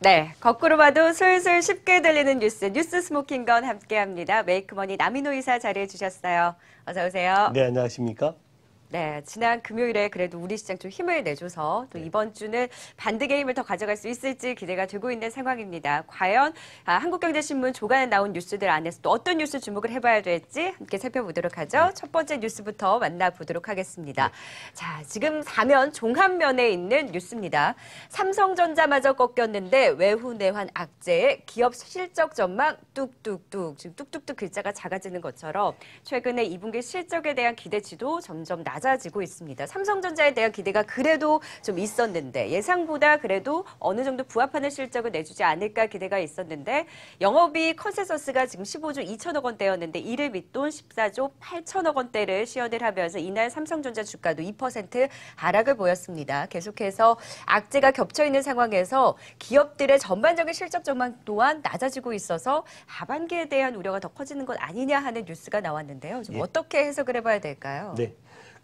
네, 거꾸로 봐도 술술 쉽게 들리는 뉴스, 뉴스 스모킹건 함께합니다. 메이크머니 남인호 이사 자리해 주셨어요. 어서 오세요. 네, 안녕하십니까? 네, 지난 금요일에 그래도 우리 시장 좀 힘을 내줘서 또 네. 이번 주는 반드 게임을 더 가져갈 수 있을지 기대가 되고 있는 상황입니다. 과연 아, 한국경제신문 조간에 나온 뉴스들 안에서 또 어떤 뉴스 주목을 해봐야 될지 함께 살펴보도록 하죠. 네. 첫 번째 뉴스부터 만나보도록 하겠습니다. 네. 자, 지금 사면 종합면에 있는 뉴스입니다. 삼성전자마저 꺾였는데 외후 내환 악재에 기업 실적 전망 뚝뚝뚝 지금 뚝뚝뚝 글자가 작아지는 것처럼 최근에 2분기 실적에 대한 기대치도 점점 낮. 낮아지고 있습니다. 삼성전자에 대한 기대가 그래도 좀 있었는데 예상보다 그래도 어느 정도 부합하는 실적을 내주지 않을까 기대가 있었는데 영업이 컨센서스가 지금 15조 2천억 원대였는데 이를 밑돈 14조 8천억 원대를 시연을 하면서 이날 삼성전자 주가도 2% 하락을 보였습니다. 계속해서 악재가 겹쳐 있는 상황에서 기업들의 전반적인 실적 전망 또한 낮아지고 있어서 하반기에 대한 우려가 더 커지는 것 아니냐 하는 뉴스가 나왔는데요. 좀 예. 어떻게 해석을 해봐야 될까요? 네.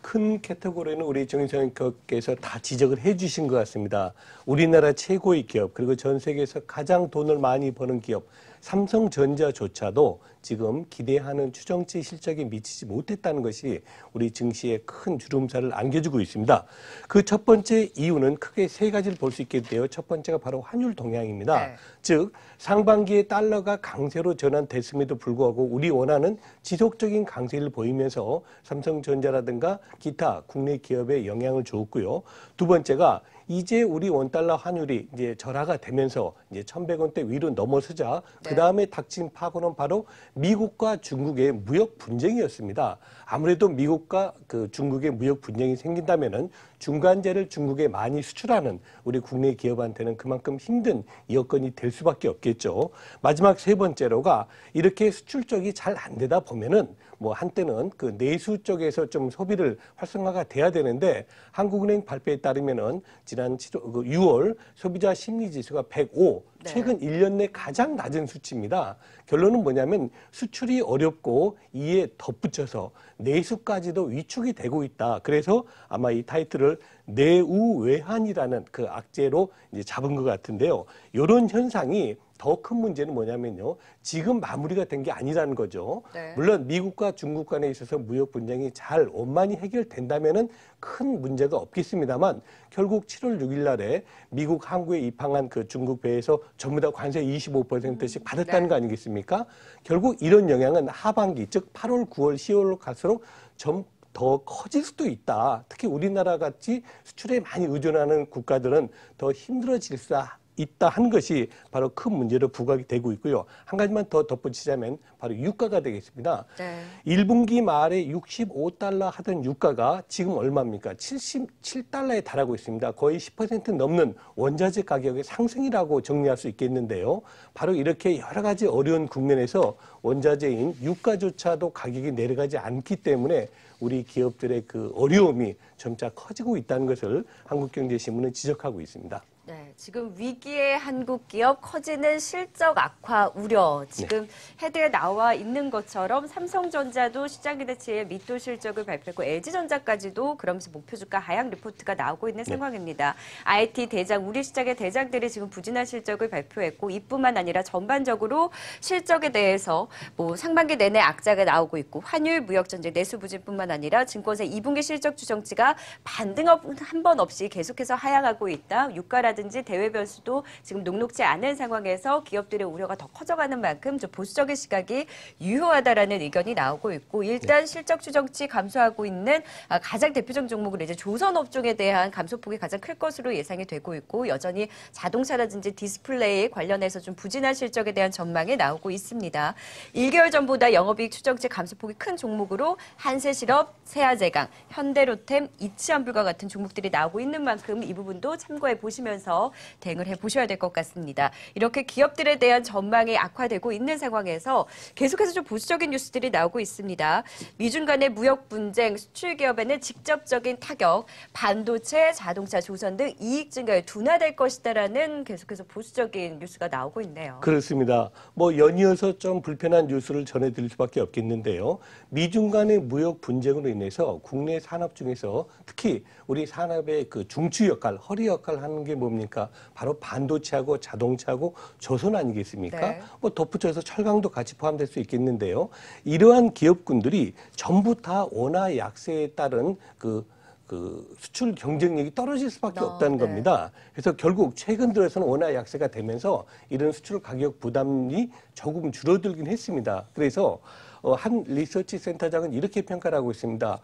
큰 캐테고리는 우리 정의선생님께서 다 지적을 해 주신 것 같습니다. 우리나라 최고의 기업, 그리고 전 세계에서 가장 돈을 많이 버는 기업, 삼성전자조차도 지금 기대하는 추정치 실적에 미치지 못했다는 것이 우리 증시에 큰 주름살을 안겨주고 있습니다. 그 첫 번째 이유는 크게 세 가지를 볼 수 있게 돼요. 첫 번째가 바로 환율 동향입니다. 네. 즉 상반기에 달러가 강세로 전환됐음에도 불구하고 우리 원하는 지속적인 강세를 보이면서 삼성전자라든가 기타 국내 기업에 영향을 줬고요. 두 번째가 이제 우리 원달러 환율이 이제 절하가 되면서 이제 1,100원대 위로 넘어서자 네. 그다음에 닥친 파고는 바로 미국과 중국의 무역 분쟁이었습니다. 아무래도 미국과 그 중국의 무역 분쟁이 생긴다면은 중간재를 중국에 많이 수출하는 우리 국내 기업한테는 그만큼 힘든 여건이 될 수밖에 없겠죠. 마지막 세 번째로가 이렇게 수출 쪽이 잘 안 되다 보면은 뭐 한때는 그 내수 쪽에서 좀 소비를 활성화가 돼야 되는데 한국은행 발표에 따르면은 지난 지난 7월, 6월 소비자 심리 지수가 105, 네. 최근 1년 내 가장 낮은 수치입니다. 결론은 뭐냐면 수출이 어렵고 이에 덧붙여서 내수까지도 위축이 되고 있다. 그래서 아마 이 타이틀을 내우외환이라는 그 악재로 이제 잡은 것 같은데요. 이런 현상이 더큰 문제는 뭐냐면요. 지금 마무리가 된 게 아니라는 거죠. 네. 물론 미국과 중국 간에 있어서 무역 분쟁이 잘 원만히 해결된다면은 큰 문제가 없겠습니다만 결국 7월 6일 날에 미국 항구에 입항한 그 중국 배에서 전부 다 관세 25%씩 음, 받았다는 네. 거 아니겠습니까? 결국 이런 영향은 하반기 즉 8월, 9월, 10월로 갈수록 점 더 커질 수도 있다. 특히 우리나라 같이 수출에 많이 의존하는 국가들은 더 힘들어질사 있다 한 것이 바로 큰 문제로 부각이 되고 있고요. 한 가지만 더 덧붙이자면 바로 유가가 되겠습니다. 네. 1분기 말에 65달러 하던 유가가 지금 얼마입니까? 77달러에 달하고 있습니다. 거의 10% 넘는 원자재 가격의 상승이라고 정리할 수 있겠는데요. 바로 이렇게 여러 가지 어려운 국면에서 원자재인 유가조차도 가격이 내려가지 않기 때문에 우리 기업들의 그 어려움이 점차 커지고 있다는 것을 한국경제신문은 지적하고 있습니다. 네. 지금 위기의 한국 기업 커지는 실적 악화 우려 지금 네. 헤드에 나와 있는 것처럼 삼성전자도 시장 기대치에 밑도 실적을 발표했고 LG전자까지도 그러면서 목표 주가 하향 리포트가 나오고 있는 네. 상황입니다. IT 대장 우리 시장의 대장들이 지금 부진한 실적을 발표했고 이뿐만 아니라 전반적으로 실적에 대해서 뭐 상반기 내내 악재가 나오고 있고 환율 무역 전쟁 내수 부진뿐만 아니라 증권사 2분기 실적 추정치가 반등업 한 번 없이 계속해서 하향하고 있다. 유가라든지 대외 변수도 지금 녹록지 않은 상황에서 기업들의 우려가 더 커져가는 만큼 좀 보수적인 시각이 유효하다라는 의견이 나오고 있고 일단 네. 실적 추정치 감소하고 있는 아, 가장 대표적 종목은 이제 조선 업종에 대한 감소폭이 가장 클 것으로 예상이 되고 있고 여전히 자동차라든지 디스플레이 관련해서 좀 부진한 실적에 대한 전망이 나오고 있습니다. 1개월 전보다 영업이익 추정치 감소폭이 큰 종목으로 한세실업, 세아제강, 현대로템, 이치안불과 같은 종목들이 나오고 있는 만큼 이 부분도 참고해 보시면서 대응을 해보셔야 될 것 같습니다. 이렇게 기업들에 대한 전망이 악화되고 있는 상황에서 계속해서 좀 보수적인 뉴스들이 나오고 있습니다. 미중 간의 무역 분쟁, 수출 기업에는 직접적인 타격, 반도체, 자동차, 조선 등 이익 증가에 둔화될 것이다라는 계속해서 보수적인 뉴스가 나오고 있네요. 그렇습니다. 뭐 연이어서 좀 불편한 뉴스를 전해드릴 수밖에 없겠는데요. 미중 간의 무역 분쟁으로 인해서 국내 산업 중에서 특히 우리 산업의 그 중추 역할, 허리 역할 하는 게 뭡니까? 뭡니까? 바로 반도체하고 자동차하고 조선 아니겠습니까? 네. 뭐 덧붙여서 철강도 같이 포함될 수 있겠는데요. 이러한 기업군들이 전부 다 원화 약세에 따른 그그 그 수출 경쟁력이 떨어질 수밖에 어, 없다는 네. 겁니다. 그래서 결국 최근 들어서는 원화 약세가 되면서 이런 수출 가격 부담이 조금 줄어들긴 했습니다. 그래서 어, 한 리서치 센터장은 이렇게 평가를 하고 있습니다.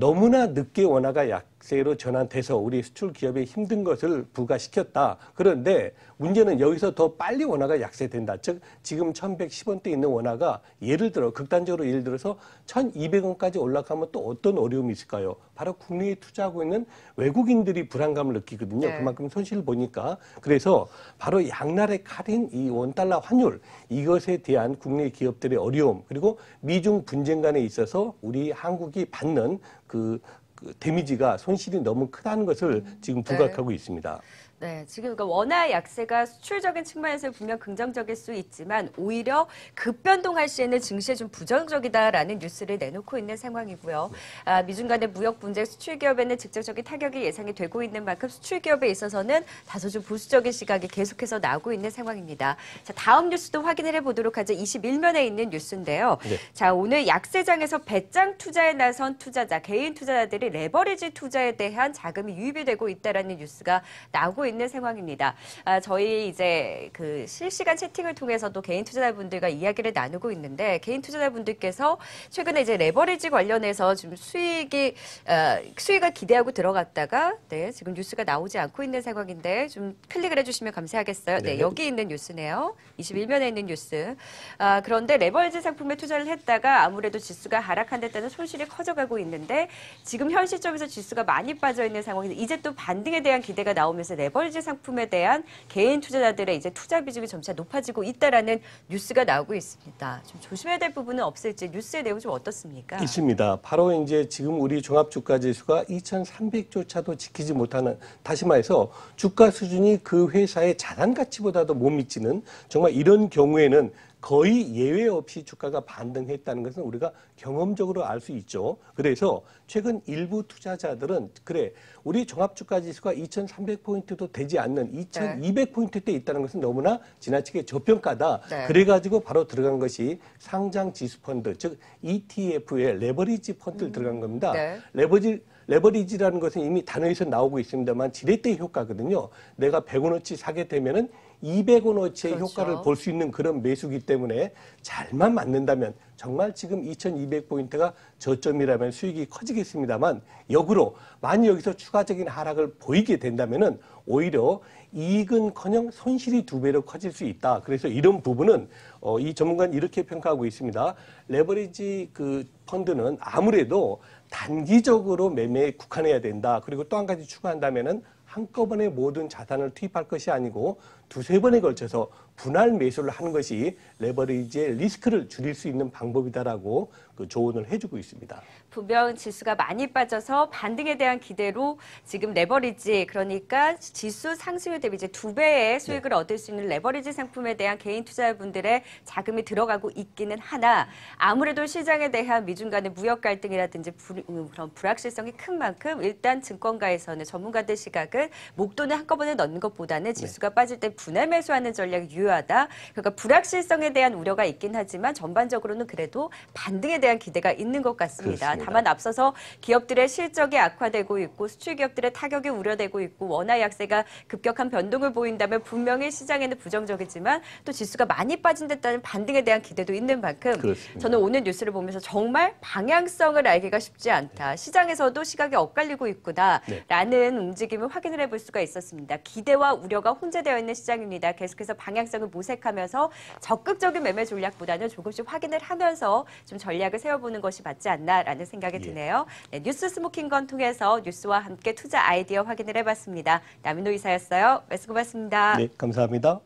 너무나 늦게 원화가 약세로 전환돼서 우리 수출 기업에 힘든 것을 부과시켰다. 그런데 문제는 여기서 더 빨리 원화가 약세된다. 즉 지금 1110원대 있는 원화가 예를 들어 극단적으로 예를 들어서 1200원까지 올라가면 또 어떤 어려움이 있을까요? 바로 국내에 투자하고 있는 외국인들이 불안감을 느끼거든요. 네. 그만큼 손실을 보니까 그래서 바로 양날의 칼인 이 원달러 환율 이것에 대한 국내 기업들의 어려움 그리고 미중 분쟁 간에 있어서 우리 한국이 받는 그그 데미지가 손실이 너무 크다는 것을 음, 지금 네. 부각하고 네. 있습니다. 네, 지금 그러니까 원화 약세가 수출적인 측면에서 분명 긍정적일 수 있지만 오히려 급변동할 시에는 증시에 좀 부정적이다라는 뉴스를 내놓고 있는 상황이고요. 아, 미중 간의 무역 분쟁 수출 기업에는 직접적인 타격이 예상이 되고 있는 만큼 수출 기업에 있어서는 다소 좀 보수적인 시각이 계속해서 나오고 있는 상황입니다. 자, 다음 뉴스도 확인을 해보도록 하죠. 21면에 있는 뉴스인데요. 네. 자, 오늘 약세장에서 배짱 투자에 나선 투자자, 개인 투자자들이 레버리지 투자에 대한 자금이 유입이 되고 있다라는 뉴스가 나오고 있는 상황입니다. 아, 저희 이제 그 실시간 채팅을 통해서도 개인 투자자분들과 이야기를 나누고 있는데 개인 투자자분들께서 최근에 이제 레버리지 관련해서 좀 수익이 아, 수익을 기대하고 들어갔다가 네, 지금 뉴스가 나오지 않고 있는 상황인데 좀 클릭을 해주시면 감사하겠어요. 네, 네 여기 있는 뉴스네요. 21면에 있는 뉴스. 아, 그런데 레버리지 상품에 투자를 했다가 아무래도 지수가 하락한 데따른 손실이 커져가고 있는데 지금 현 현실적에서 지수가 많이 빠져 있는 상황에서 이제 또 반등에 대한 기대가 나오면서 레버리지 상품에 대한 개인 투자자들의 이제 투자 비중이 점차 높아지고 있다라는 뉴스가 나오고 있습니다. 좀 조심해야 될 부분은 없을지 뉴스의 내용 좀 어떻습니까? 있습니다. 바로 이제 지금 우리 종합 주가 지수가 2,300조차도 지키지 못하는 다시 말해서 주가 수준이 그 회사의 자산 가치보다도 못 미치는 정말 이런 경우에는 거의 예외 없이 주가가 반등했다는 것은 우리가 경험적으로 알 수 있죠. 그래서 최근 일부 투자자들은 그래 우리 종합주가지수가 2,300포인트도 되지 않는 2 2 0 0포인트때 있다는 것은 너무나 지나치게 저평가다. 네. 그래가지고 바로 들어간 것이 상장 지수 펀드 즉 ETF의 레버리지 펀드를 음. 들어간 겁니다. 네. 레버리지 레버리지라는 것은 이미 단어에서 나오고 있습니다만 지렛대 효과거든요. 내가 100원어치 사게 되면은 200원어치의 그렇죠. 효과를 볼 수 있는 그런 매수기 때문에 잘만 맞는다면 정말 지금 2200포인트가 저점이라면 수익이 커지겠습니다만 역으로 만약 여기서 추가적인 하락을 보이게 된다면은 오히려 이익은커녕 손실이 두 배로 커질 수 있다. 그래서 이런 부분은 어, 이 전문가는 이렇게 평가하고 있습니다. 레버리지 그 펀드는 아무래도 단기적으로 매매에 국한해야 된다. 그리고 또 한 가지 추가한다면은 한꺼번에 모든 자산을 투입할 것이 아니고 두세 번에 걸쳐서 분할 매수를 하는 것이 레버리지의 리스크를 줄일 수 있는 방법이다라고 그 조언을 해주고 있습니다. 분명 지수가 많이 빠져서 반등에 대한 기대로 지금 레버리지 그러니까 지수 상승률 대비 이제 두 배의 네. 수익을 네. 얻을 수 있는 레버리지 상품에 대한 개인 투자자분들의 자금이 들어가고 있기는 하나 아무래도 시장에 대한 미중 간의 무역 갈등이라든지 불, 음, 그런 불확실성이 큰 만큼 일단 증권가에서는 전문가들 시각은 목돈을 한꺼번에 넣는 것보다는 네. 지수가 네. 빠질 때 분할 매수하는 전략이 유효. 고요하다. 그러니까 불확실성에 대한 우려가 있긴 하지만 전반적으로는 그래도 반등에 대한 기대가 있는 것 같습니다. 그렇습니다. 다만 앞서서 기업들의 실적이 악화되고 있고 수출 기업들의 타격이 우려되고 있고 원화 약세가 급격한 변동을 보인다면 분명히 시장에는 부정적이지만 또 지수가 많이 빠진 듯한 반등에 대한 기대도 있는 만큼 그렇습니다. 저는 오늘 뉴스를 보면서 정말 방향성을 알기가 쉽지 않다. 네. 시장에서도 시각이 엇갈리고 있구나라는 네. 움직임을 확인을 해볼 수가 있었습니다. 기대와 우려가 혼재되어 있는 시장입니다. 계속해서 방향성 시장을 모색하면서 적극적인 매매 전략보다는 조금씩 확인을 하면서 좀 전략을 세워보는 것이 맞지 않나라는 생각이 예. 드네요. 네, 뉴스 스모킹건 통해서 뉴스와 함께 투자 아이디어 확인을 해봤습니다. 남인호 이사였어요. 말씀 고맙습니다. 네, 감사합니다.